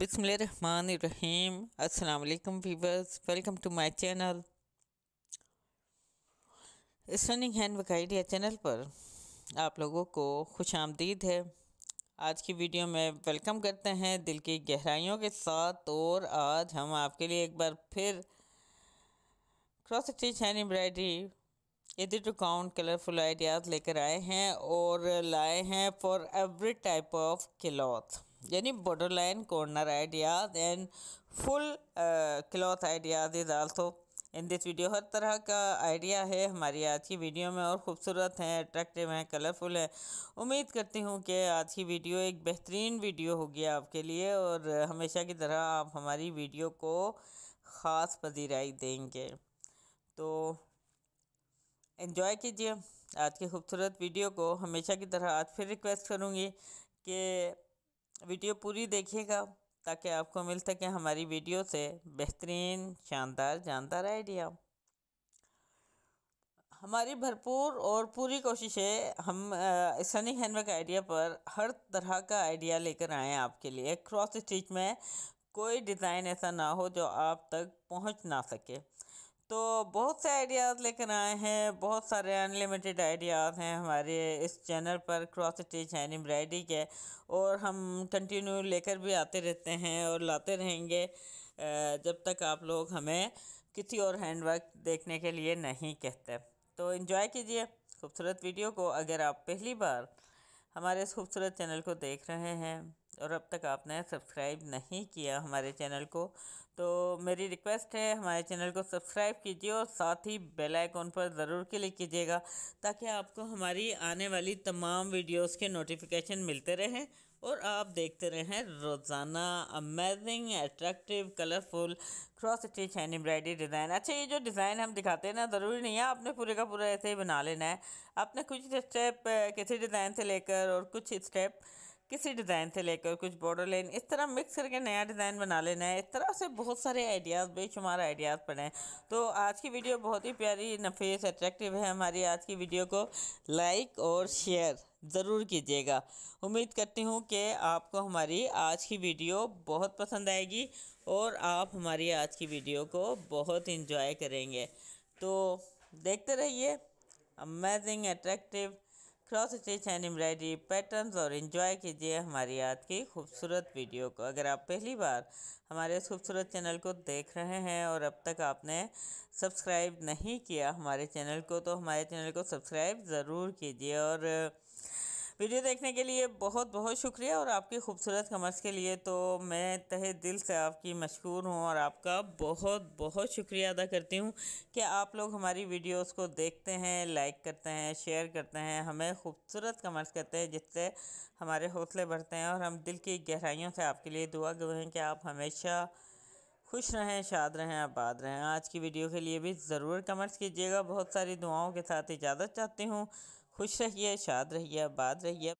बिसमीम अल्लाम viewers welcome to my channel stunning hand work idea channel पर आप लोगों को खुश आमदीद है आज की वीडियो में वेलकम करते हैं दिल की गहराइयों के साथ और आज हम आपके लिए एक बार फिर cross stitch hand embroidery edit two count colourful ideas लेकर आए हैं और लाए हैं for every type of cloth यानी border line corner ideas and full cloth ideas is is in this video हर तरह का आइडिया है हमारी आज की वीडियो में और ख़ूबसूरत हैं अट्रैक्टिव हैं कलरफुल हैं उम्मीद करती हूँ कि आज की वीडियो एक बेहतरीन वीडियो होगी आपके लिए और हमेशा की तरह आप हमारी वीडियो को ख़ास पजीराई देंगे तो इन्जॉय कीजिए आज की खूबसूरत वीडियो को हमेशा की तरह आज फिर रिक्वेस्ट करूँगी कि वीडियो पूरी देखिएगा ताकि आपको मिल सके हमारी वीडियो से बेहतरीन शानदार जानदार आइडिया हमारी भरपूर और पूरी कोशिश है हम सनी हैंडवर्क आइडिया पर हर तरह का आइडिया लेकर आए आपके लिए क्रॉस स्टिच में कोई डिज़ाइन ऐसा ना हो जो आप तक पहुंच ना सके तो बहुत से आइडियाज़ लेकर आए हैं बहुत सारे अनलिमिटेड आइडियाज़ हैं हमारे इस चैनल पर क्रॉस स्टिच एंड एम्ब्रायडरी के और हम कंटिन्यू लेकर भी आते रहते हैं और लाते रहेंगे जब तक आप लोग हमें किसी और हैंडवर्क देखने के लिए नहीं कहते तो इन्जॉय कीजिए खूबसूरत वीडियो को अगर आप पहली बार हमारे इस खूबसूरत चैनल को देख रहे हैं और अब तक आपने सब्सक्राइब नहीं किया हमारे चैनल को तो मेरी रिक्वेस्ट है हमारे चैनल को सब्सक्राइब कीजिए और साथ ही बेल आइकॉन पर ज़रूर क्लिक कीजिएगा ताकि आपको हमारी आने वाली तमाम वीडियोस के नोटिफिकेशन मिलते रहें और आप देखते रहें रोज़ाना amazing attractive colourful cross stitch and embroidery design अच्छा ये जो डिज़ाइन हम दिखाते हैं ना ज़रूरी नहीं है आपने पूरे का पूरा ऐसे ही बना लेना है आपने कुछ स्टेप किसी डिज़ाइन से लेकर और कुछ स्टेप किसी डिज़ाइन से लेकर कुछ बॉर्डर लाइन इस तरह मिक्स करके नया डिज़ाइन बना लेना है इस तरह से बहुत सारे आइडियाज़ बेशुमार आइडियाज़ पड़े हैं तो आज की वीडियो बहुत ही प्यारी नफीस अट्रैक्टिव है हमारी आज की वीडियो को लाइक और शेयर ज़रूर कीजिएगा उम्मीद करती हूँ कि आपको हमारी आज की वीडियो बहुत पसंद आएगी और आप हमारी आज की वीडियो को बहुत इंजॉय करेंगे तो देखते रहिए amazing attractive cross stitch and embroidery patterns और इन्जॉय कीजिए हमारी आज की खूबसूरत वीडियो को अगर आप पहली बार हमारे इस खूबसूरत चैनल को देख रहे हैं और अब तक आपने सब्सक्राइब नहीं किया हमारे चैनल को तो हमारे चैनल को सब्सक्राइब ज़रूर कीजिए और वीडियो देखने के लिए बहुत बहुत शुक्रिया और आपकी खूबसूरत कमर्स के लिए तो मैं तहे दिल से आपकी मशहूर हूँ और आपका बहुत बहुत शुक्रिया अदा करती हूँ कि आप लोग हमारी वीडियोस को देखते हैं लाइक करते हैं शेयर करते हैं हमें खूबसूरत कमर्स करते हैं जिससे हमारे हौसले बढ़ते हैं और हम दिल की गहराइयों से आपके लिए दुआ गए हैं कि आप हमेशा खुश रहें शाद रहें आबाद रहें आज की वीडियो के लिए भी ज़रूर कमेंट्स कीजिएगा बहुत सारी दुआओं के साथ इजाज़त चाहती हूँ खुश रहिए शाद रहिए आबाद रहिए